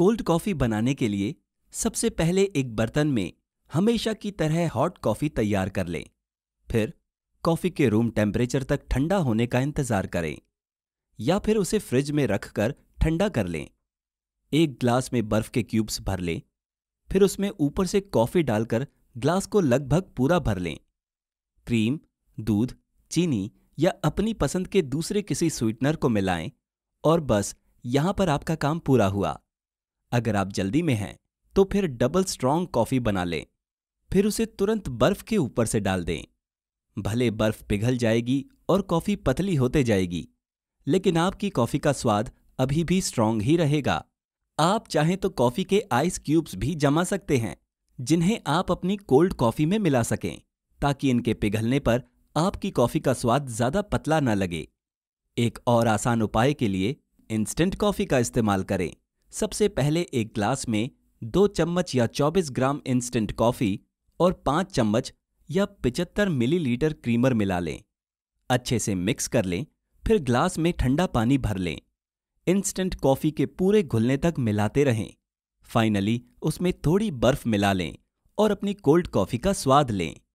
cold coffee बनाने के लिए सबसे पहले एक बर्तन में हमेशा की तरह हॉट कॉफ़ी तैयार कर लें फिर कॉफ़ी के रूम टेम्परेचर तक ठंडा होने का इंतज़ार करें या फिर उसे फ्रिज में रखकर ठंडा कर लें एक ग्लास में बर्फ के क्यूब्स भर लें फिर उसमें ऊपर से कॉफ़ी डालकर ग्लास को लगभग पूरा भर लें क्रीम दूध चीनी या अपनी पसंद के दूसरे किसी स्वीटनर को मिलाएं और बस यहां पर आपका काम पूरा हुआ अगर आप जल्दी में हैं तो फिर डबल स्ट्रांग कॉफ़ी बना लें फिर उसे तुरंत बर्फ के ऊपर से डाल दें भले बर्फ पिघल जाएगी और कॉफ़ी पतली होते जाएगी लेकिन आपकी कॉफ़ी का स्वाद अभी भी स्ट्रांग ही रहेगा आप चाहें तो कॉफ़ी के आइस क्यूब्स भी जमा सकते हैं जिन्हें आप अपनी कोल्ड कॉफ़ी में मिला सकें ताकि इनके पिघलने पर आपकी कॉफ़ी का स्वाद ज़्यादा पतला न लगे एक और आसान उपाय के लिए इंस्टेंट कॉफ़ी का इस्तेमाल करें सबसे पहले एक ग्लास में दो चम्मच या 24 ग्राम इंस्टेंट कॉफ़ी और पाँच चम्मच या 75 मिलीलीटर क्रीमर मिला लें अच्छे से मिक्स कर लें फिर ग्लास में ठंडा पानी भर लें इंस्टेंट कॉफ़ी के पूरे घुलने तक मिलाते रहें फाइनली उसमें थोड़ी बर्फ मिला लें और अपनी कोल्ड कॉफ़ी का स्वाद लें